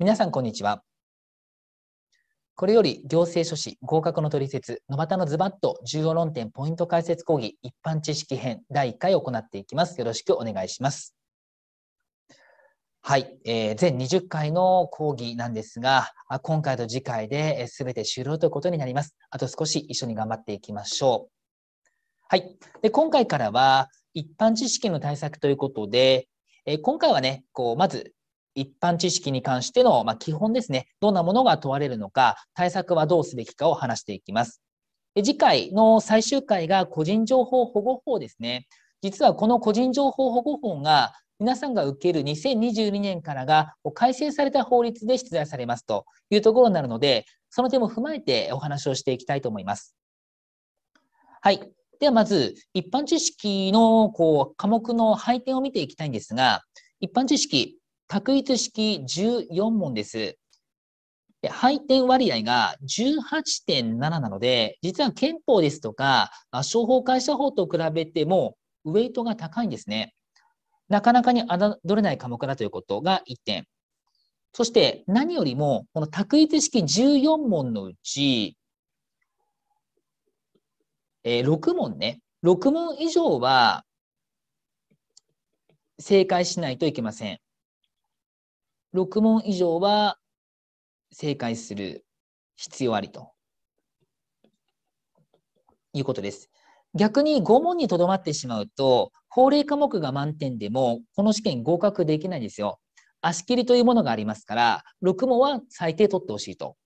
皆さん、こんにちは。これより行政書士合格の取説野端のズバッと重要論点ポイント解説講義一般知識編第1回を行っていきます。よろしくお願いします。はい、えー、全20回の講義なんですが、今回と次回で全て終了ということになります。あと少し一緒に頑張っていきましょう。はい、で今回からは一般知識の対策ということで、え今回はね、こうまず一般知識に関しての、まあ、基本ですね、どんなものが問われるのか、対策はどうすべきかを話していきます。で次回の最終回が個人情報保護法ですね。実はこの個人情報保護法が皆さんが受ける2022年からが改正された法律で出題されますというところになるので、その点も踏まえてお話をしていきたいと思います。はい。ではまず、一般知識のこう科目の配点を見ていきたいんですが、一般知識、択一式14問です。で配点割合が18.7なので、実は憲法ですとか、商法会社法と比べても、ウェイトが高いんですね。なかなかに侮れない科目だということが1点。そして何よりも、この択一式14問のうち、えー、6問ね、6問以上は正解しないといけません。6問以上は正解する必要ありということです。逆に5問にとどまってしまうと、法令科目が満点でも、この試験合格できないんですよ。足切りというものがありますから、6問は最低取ってほしいと。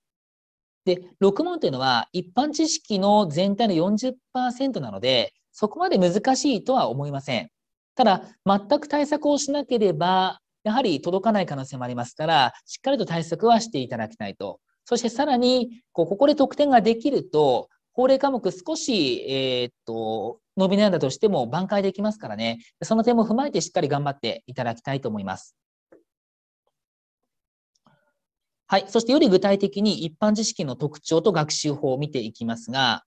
で、6問というのは一般知識の全体の40%なので、そこまで難しいとは思いません。ただ、全く対策をしなければやはり届かない可能性もありますから、しっかりと対策はしていただきたいと。そしてさらに、ここで得点ができると、法令科目少し、えー、っと、伸び悩んだとしても挽回できますからね、その点も踏まえてしっかり頑張っていただきたいと思います。はい。そしてより具体的に一般知識の特徴と学習法を見ていきますが、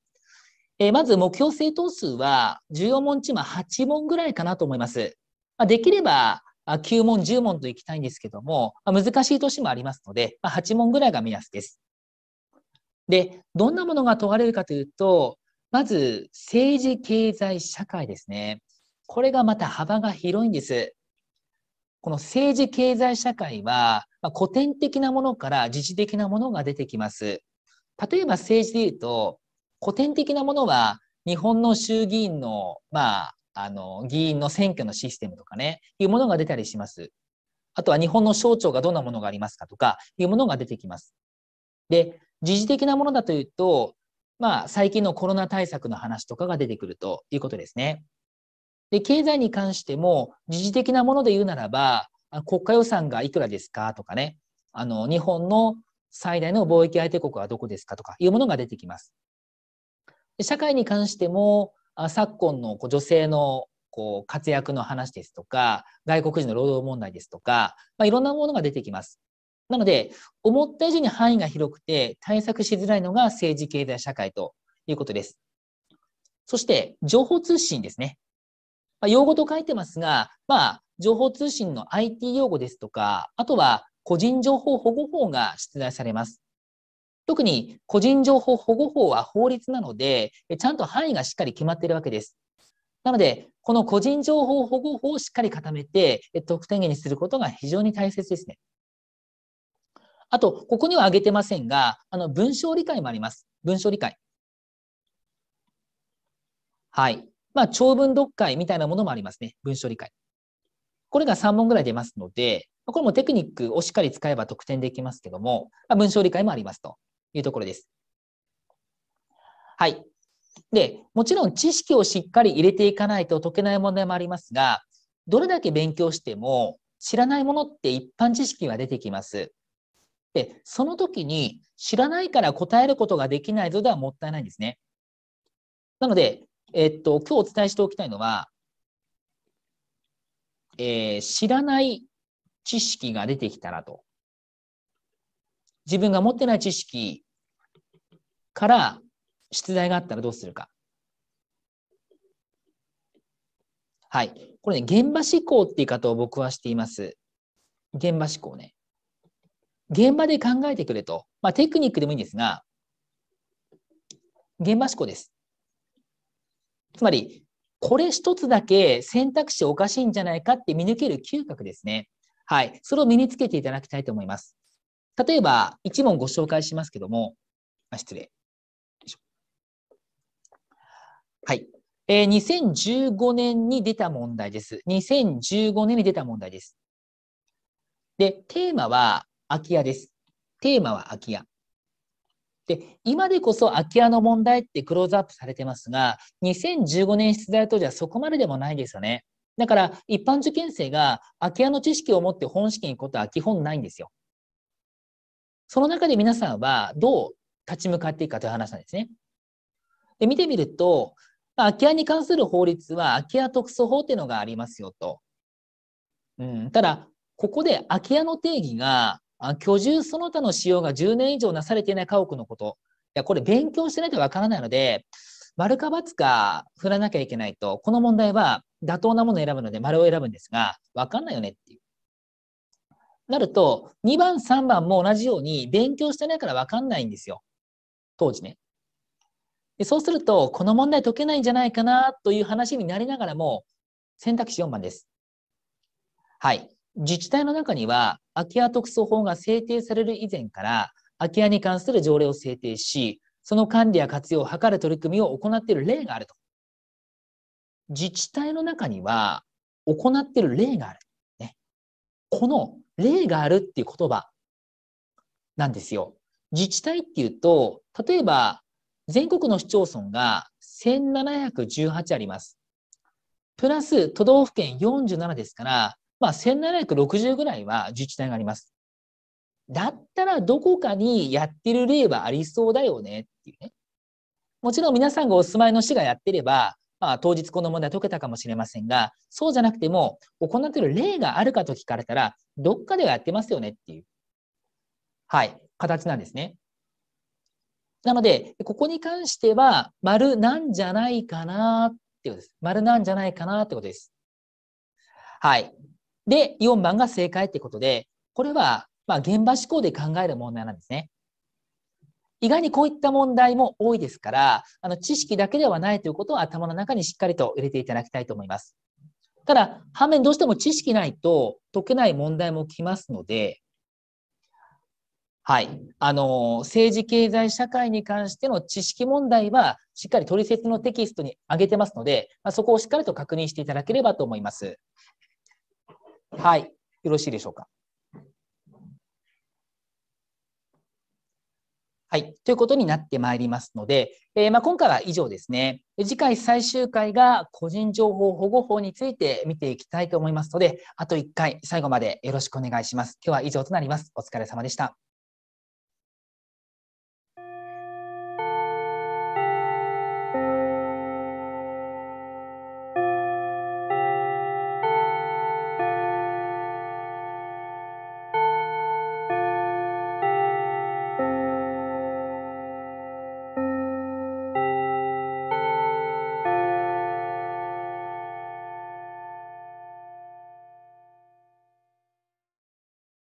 えー、まず目標正答数は14問中8問ぐらいかなと思います。まあ、できれば9問、10問といきたいんですけども、難しい年もありますので、8問ぐらいが目安です。で、どんなものが問われるかというと、まず政治、経済、社会ですね。これがまた幅が広いんです。この政治、経済、社会は、まあ、古典的なものから自治的なものが出てきます。例えば政治で言うと、古典的なものは日本の衆議院の、まあ、あの議員の選挙のシステムとかね、いうものが出たりします。あとは日本の省庁がどんなものがありますかとかいうものが出てきます。で、時事的なものだというと、まあ、最近のコロナ対策の話とかが出てくるということですね。で、経済に関しても、時事的なもので言うならば、国家予算がいくらですかとかね、あの、日本の最大の貿易相手国はどこですかとかいうものが出てきます。社会に関しても、昨今の女性のこう活躍の話ですとか外国人の労働問題ですとか、まあ、いろんなものが出てきます。なので思った以上に範囲が広くて対策しづらいのが政治経済社会ということです。そして情報通信ですね。まあ、用語と書いてますが、まあ、情報通信の IT 用語ですとかあとは個人情報保護法が出題されます。特に個人情報保護法は法律なので、ちゃんと範囲がしっかり決まっているわけです。なので、この個人情報保護法をしっかり固めて、特典源にすることが非常に大切ですね。あと、ここには挙げてませんが、あの文章理解もあります。文章理解。はい。まあ、長文読解みたいなものもありますね。文章理解。これが3問ぐらい出ますので、これもテクニックをしっかり使えば得点できますけども、文章理解もありますと。いうところです。はい。で、もちろん知識をしっかり入れていかないと解けない問題もありますが、どれだけ勉強しても知らないものって一般知識が出てきます。で、その時に知らないから答えることができないぞではもったいないんですね。なので、えっと、今日お伝えしておきたいのは、えー、知らない知識が出てきたらと自分が持ってない知識から出題があったらどうするか。はい。これね、現場思考って言い方を僕はしています。現場思考ね。現場で考えてくれと。まあ、テクニックでもいいんですが、現場思考です。つまり、これ一つだけ選択肢おかしいんじゃないかって見抜ける嗅覚ですね。はい。それを身につけていただきたいと思います。例えば、1問ご紹介しますけども、あ失礼。はい。えー、2015年に出た問題です。2015年に出た問題です。で、テーマは空き家です。テーマは空き家。で、今でこそ空き家の問題ってクローズアップされてますが、2015年出題当時はそこまででもないですよね。だから、一般受験生が空き家の知識を持って本試験に行くことは基本ないんですよ。その中で皆さんはどう立ち向かっていくかという話なんですね。で見てみると、まあ、空き家に関する法律は空き家特措法というのがありますよと。うん、ただ、ここで空き家の定義が居住その他の使用が10年以上なされていない家屋のこと。いや、これ勉強してないとわからないので、丸か×か振らなきゃいけないと、この問題は妥当なものを選ぶので丸を選ぶんですが、わかんないよねっていう。なると、2番、3番も同じように勉強してないから分かんないんですよ。当時ね。でそうすると、この問題解けないんじゃないかなという話になりながらも、選択肢4番です。はい。自治体の中には、空き家特措法が制定される以前から、空き家に関する条例を制定し、その管理や活用を図る取り組みを行っている例があると。自治体の中には、行っている例がある。ね、この例があるっていう言葉なんですよ。自治体っていうと、例えば全国の市町村が1718あります。プラス都道府県47ですから、まあ1760ぐらいは自治体があります。だったらどこかにやってる例はありそうだよねっていうね。もちろん皆さんがお住まいの市がやってれば、まあ、当日この問題解けたかもしれませんが、そうじゃなくても、行っている例があるかと聞かれたら、どっかではやってますよねっていう、はい、形なんですね。なので、ここに関しては、丸なんじゃないかなってことです。丸なんじゃないかなってことです。はい。で、4番が正解ってことで、これは、まあ、現場思考で考える問題なんですね。意外にこういった問題も多いですから、あの知識だけではないということを頭の中にしっかりと入れていただきたいと思います。ただ、反面どうしても知識ないと解けない問題も来ますので、はい。あの、政治経済社会に関しての知識問題は、しっかり取説のテキストに上げてますので、まそこをしっかりと確認していただければと思います。はい。よろしいでしょうか。はい、ということになってまいりますので、えー、まあ、今回は以上ですね。次回最終回が個人情報保護法について見ていきたいと思いますので、あと1回最後までよろしくお願いします。今日は以上となります。お疲れ様でした。